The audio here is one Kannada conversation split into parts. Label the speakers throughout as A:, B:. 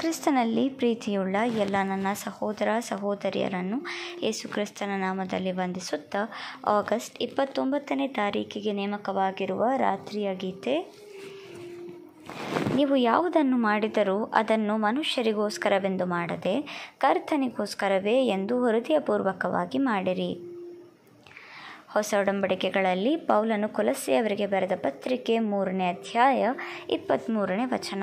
A: ಕ್ರಿಸ್ತನಲ್ಲಿ ಪ್ರೀತಿಯುಳ್ಳ ಎಲ್ಲ ನನ್ನ ಸಹೋದರ ಸಹೋದರಿಯರನ್ನು ಯೇಸು ಕ್ರಿಸ್ತನ ನಾಮದಲ್ಲಿ ವಂದಿಸುತ್ತಾ ಆಗಸ್ಟ್ ಇಪ್ಪತ್ತೊಂಬತ್ತನೇ ತಾರೀಕಿಗೆ ನೇಮಕವಾಗಿರುವ ರಾತ್ರಿಯ ಗೀತೆ ನೀವು ಯಾವುದನ್ನು ಮಾಡಿದರೂ ಅದನ್ನು ಮನುಷ್ಯರಿಗೋಸ್ಕರವೆಂದು ಮಾಡದೆ ಕರ್ತನಿಗೋಸ್ಕರವೇ ಎಂದು ಹೃದಯಪೂರ್ವಕವಾಗಿ ಮಾಡಿರಿ ಹೊಸ ಒಡಂಬಡಿಕೆಗಳಲ್ಲಿ ಪೌಲನು ಕುಲಸಿಯವರಿಗೆ ಬರೆದ ಪತ್ರಿಕೆ ಮೂರನೇ ಅಧ್ಯಾಯ ಇಪ್ಪತ್ತ್ಮೂರನೇ ವಚನ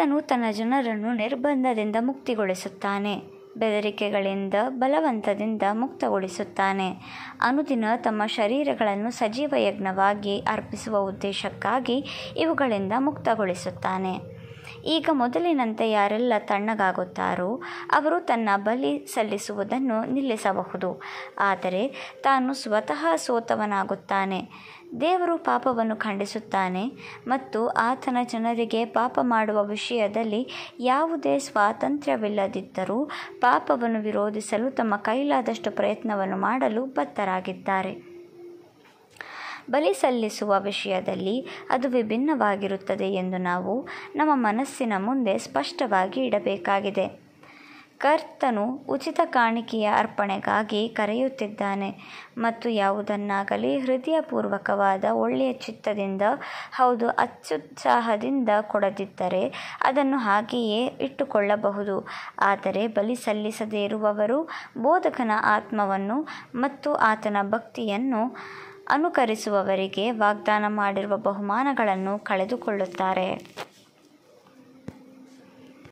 A: ಕರ್ತನು ತನ್ನ ಜನರನ್ನು ನಿರ್ಬಂಧದಿಂದ ಮುಕ್ತಿಗೊಳಿಸುತ್ತಾನೆ ಬೆದರಿಕೆಗಳಿಂದ ಬಲವಂತದಿಂದ ಮುಕ್ತಗೊಳಿಸುತ್ತಾನೆ ಅನುದಿನ ತಮ್ಮ ಶರೀರಗಳನ್ನು ಸಜೀವ ಯಜ್ಞವಾಗಿ ಅರ್ಪಿಸುವ ಉದ್ದೇಶಕ್ಕಾಗಿ ಇವುಗಳಿಂದ ಮುಕ್ತಗೊಳಿಸುತ್ತಾನೆ ಈಗ ಮೊದಲಿನಂತೆ ಯಾರೆಲ್ಲ ತಣ್ಣಗಾಗುತ್ತಾರೋ ಅವರು ತನ್ನ ಬಲಿ ಸಲ್ಲಿಸುವುದನ್ನು ನಿಲ್ಲಿಸಬಹುದು ಆದರೆ ತಾನು ಸ್ವತಃ ಸೋತವನಾಗುತ್ತಾನೆ ದೇವರು ಪಾಪವನ್ನು ಖಂಡಿಸುತ್ತಾನೆ ಮತ್ತು ಆತನ ಜನರಿಗೆ ಪಾಪ ಮಾಡುವ ವಿಷಯದಲ್ಲಿ ಯಾವುದೇ ಸ್ವಾತಂತ್ರ್ಯವಿಲ್ಲದಿದ್ದರೂ ಪಾಪವನ್ನು ವಿರೋಧಿಸಲು ತಮ್ಮ ಕೈಲಾದಷ್ಟು ಪ್ರಯತ್ನವನ್ನು ಮಾಡಲು ಬದ್ಧರಾಗಿದ್ದಾರೆ ಬಲಿ ಸಲ್ಲಿಸುವ ವಿಷಯದಲ್ಲಿ ಅದು ವಿಭಿನ್ನವಾಗಿರುತ್ತದೆ ಎಂದು ನಾವು ನಮ್ಮ ಮನಸ್ಸಿನ ಮುಂದೆ ಸ್ಪಷ್ಟವಾಗಿ ಇಡಬೇಕಾಗಿದೆ ಕರ್ತನು ಉಚಿತ ಕಾಣಿಕೆಯ ಅರ್ಪಣೆಗಾಗಿ ಕರೆಯುತ್ತಿದ್ದಾನೆ ಮತ್ತು ಯಾವುದನ್ನಾಗಲಿ ಹೃದಯಪೂರ್ವಕವಾದ ಒಳ್ಳೆಯ ಚಿತ್ತದಿಂದ ಹೌದು ಅತ್ಯುತ್ಸಾಹದಿಂದ ಕೊಡದಿದ್ದರೆ ಅದನ್ನು ಹಾಗೆಯೇ ಇಟ್ಟುಕೊಳ್ಳಬಹುದು ಆದರೆ ಬಲಿ ಸಲ್ಲಿಸದೇ ಇರುವವರು ಬೋಧಕನ ಆತ್ಮವನ್ನು ಮತ್ತು ಆತನ ಭಕ್ತಿಯನ್ನು ಅನುಕರಿಸುವವರಿಗೆ ವಾಗ್ದಾನ ಮಾಡಿರುವ ಬಹುಮಾನಗಳನ್ನು ಕಳೆದುಕೊಳ್ಳುತ್ತಾರೆ